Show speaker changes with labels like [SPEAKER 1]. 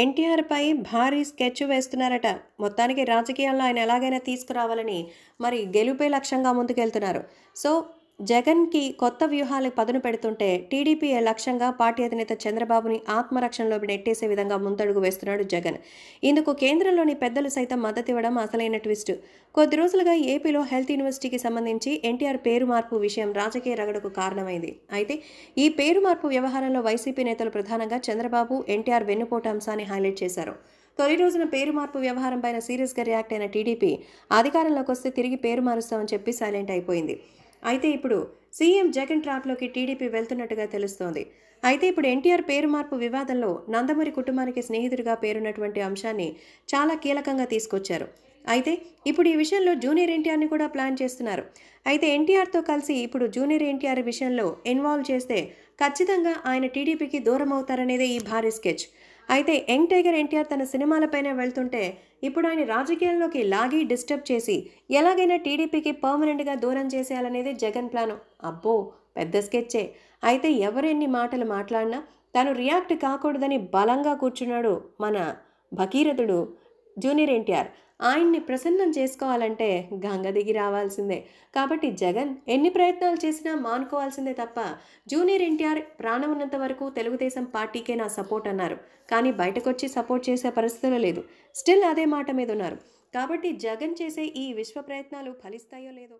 [SPEAKER 1] ఎన్టీఆర్పై భారీ స్కెచ్ వేస్తున్నారట మొత్తానికి రాజకీయాల్లో ఆయన ఎలాగైనా తీసుకురావాలని మరి గెలుపే లక్ష్యంగా ముందుకెళ్తున్నారు సో జగన్కి కొత్త వ్యూహాలకు పదును పెడుతుంటే టీడీపీ లక్ష్యంగా పార్టీ అధినేత చంద్రబాబుని ఆత్మరక్షణలో నెట్టేసే విధంగా ముందడుగు వేస్తున్నాడు జగన్ ఇందుకు కేంద్రంలోని పెద్దలు సైతం మద్దతివ్వడం అసలైన ట్విస్ట్ కొద్ది రోజులుగా ఏపీలో హెల్త్ యూనివర్సిటీకి సంబంధించి ఎన్టీఆర్ పేరు మార్పు విషయం రాజకీయ రగడకు కారణమైంది అయితే ఈ పేరు మార్పు వ్యవహారంలో వైసీపీ నేతలు ప్రధానంగా చంద్రబాబు ఎన్టీఆర్ వెన్నుపోటు అంశాన్ని హైలైట్ చేశారు తొలి రోజున పేరు మార్పు వ్యవహారంపైన సీరియస్గా రియాక్ట్ అయిన టీడీపీ అధికారంలోకి వస్తే తిరిగి పేరు మారుస్తామని చెప్పి సైలెంట్ అయిపోయింది అయితే ఇప్పుడు సీఎం జగన్ ట్రాప్లోకి టీడీపీ వెళ్తున్నట్టుగా తెలుస్తోంది అయితే ఇప్పుడు ఎన్టీఆర్ పేరు మార్పు వివాదంలో నందమూరి కుటుంబానికి స్నేహితుడిగా పేరున్నటువంటి అంశాన్ని చాలా కీలకంగా తీసుకొచ్చారు అయితే ఇప్పుడు ఈ విషయంలో జూనియర్ ఎన్టీఆర్ని కూడా ప్లాన్ చేస్తున్నారు అయితే ఎన్టీఆర్తో కలిసి ఇప్పుడు జూనియర్ ఎన్టీఆర్ విషయంలో ఇన్వాల్వ్ చేస్తే ఖచ్చితంగా ఆయన టీడీపీకి దూరం అవుతారనేదే ఈ భారీ స్కెచ్ అయితే యంగ్ టైగర్ ఎన్టీఆర్ తన సినిమాలపైన వెళ్తుంటే ఇప్పుడు ఆయన రాజకీయాల్లోకి లాగి డిస్టర్బ్ చేసి ఎలాగైనా టీడీపీకి పర్మనెంట్గా దూరం చేసేయాలనేది జగన్ ప్లాను అబ్బో పెద్ద స్కెచ్చే అయితే ఎవరెన్ని మాటలు మాట్లాడినా తను రియాక్ట్ కాకూడదని బలంగా కూర్చున్నాడు మన భగీరథుడు జూనియర్ ఎన్టీఆర్ ఆయన్ని ప్రసన్నం చేసుకోవాలంటే గంగ దిగి రావాల్సిందే కాబట్టి జగన్ ఎన్ని ప్రయత్నాలు చేసినా మానుకోవాల్సిందే తప్ప జూనియర్ ఎన్టీఆర్ ప్రాణం ఉన్నంత వరకు తెలుగుదేశం పార్టీకే నా సపోర్ట్ అన్నారు కానీ బయటకొచ్చి సపోర్ట్ చేసే పరిస్థితులు లేదు స్టిల్ అదే మాట మీద ఉన్నారు కాబట్టి జగన్ చేసే ఈ విశ్వ ప్రయత్నాలు ఫలిస్తాయో లేదో